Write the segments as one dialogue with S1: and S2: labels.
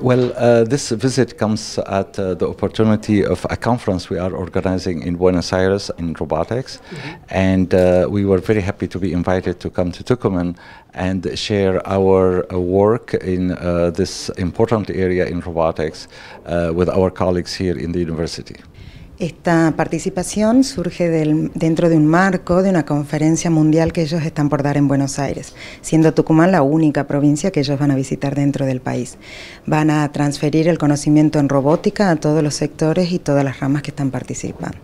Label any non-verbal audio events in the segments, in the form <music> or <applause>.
S1: Well, uh, this visit comes at uh, the opportunity of a conference we are organizing in Buenos Aires in robotics. Mm -hmm. And uh, we were very happy to be invited to come to Tucumán and share our uh, work in uh, this important area in robotics uh, with our colleagues here in the university.
S2: Esta participación surge dentro de un marco de una conferencia mundial que ellos están por dar en Buenos Aires, siendo Tucumán la única provincia que ellos van a visitar dentro del país. Van a transferir el conocimiento en robótica a todos los sectores y todas las ramas que están participando.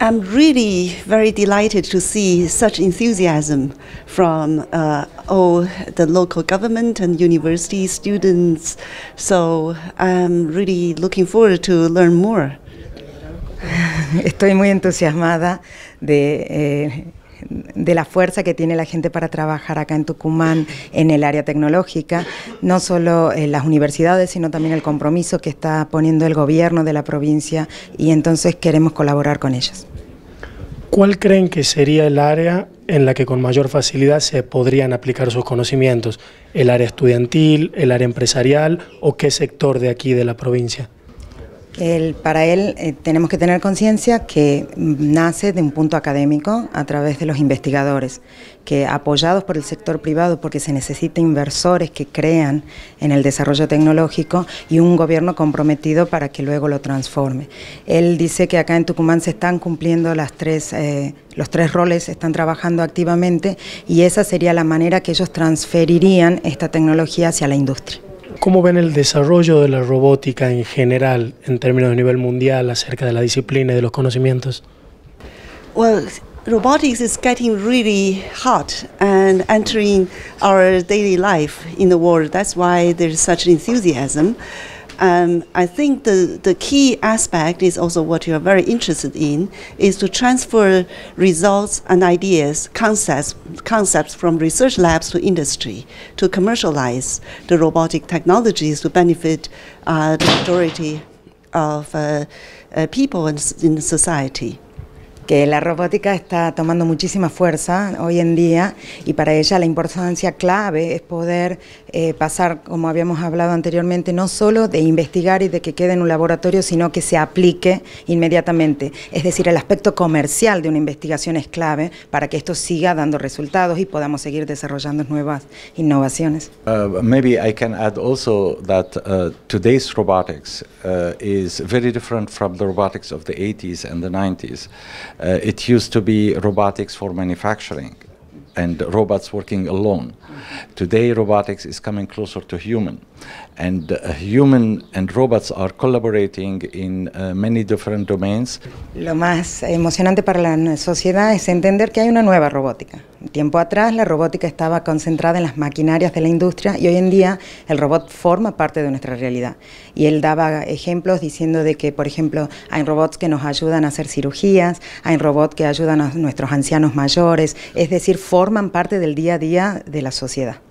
S3: I'm really very delighted to see such enthusiasm from uh, all the local government and university students.
S2: So I'm really looking forward to learn more. <laughs> estoy muy entusiasmada eh, de... la fuerza que tiene la gente para trabajar acá en Tucumán en el área tecnológica, no solo en las universidades, sino también el compromiso que está poniendo el gobierno de la provincia y entonces
S4: queremos colaborar con ellas. ¿Cuál creen que sería el área en la que con mayor facilidad se podrían aplicar sus conocimientos? ¿El área estudiantil, el área empresarial o qué sector de aquí de la provincia?
S2: para él eh, tenemos que tener conciencia que nace de un punto académico a través de los investigadores, que apoyados por el sector privado porque se necesita inversores que crean en el desarrollo tecnológico y un gobierno comprometido para que luego lo transforme. Él dice que acá en Tucumán se están cumpliendo eh, los tres roles, están trabajando activamente y esa sería la manera que ellos transferirían esta tecnología hacia la industria.
S4: ¿Cómo ven el desarrollo de la robótica en general, en términos de nivel mundial, acerca de la disciplina y de los conocimientos?
S3: Well, robotics is getting really hot and entering our daily life in the world. That's why is such enthusiasm. Um, I think the, the key aspect is also what you are very interested in, is to transfer results and ideas, concepts, concepts from research labs to industry, to commercialize the robotic technologies
S2: to benefit uh, the majority of uh, uh, people in, in society. que la robótica está tomando muchísima fuerza hoy en día y para ella la importancia clave es poder eh, pasar, como habíamos hablado anteriormente, no solo de investigar y de que quede en un laboratorio, sino que se aplique inmediatamente. Es decir, el aspecto comercial de una investigación es clave para que esto siga dando resultados y podamos seguir desarrollando nuevas innovaciones.
S1: Uh, maybe I can add also that uh, today's robotics uh, is very different from the robotics of the 80s and the 90s. Uh, it used to be robotics for manufacturing and robots working alone. Today, robotics is coming closer to human, and uh, human and robots are collaborating in uh, many different domains.
S2: Lo más emocionante para la sociedad es entender que hay una nueva robótica. Tiempo atrás la robótica estaba concentrada en las maquinarias de la industria y hoy en día el robot forma parte de nuestra realidad. Y él daba ejemplos diciendo de que, por ejemplo, hay robots que nos ayudan a hacer cirugías, hay robots que ayudan a nuestros ancianos mayores, es decir, forman parte del día a día de la sociedad.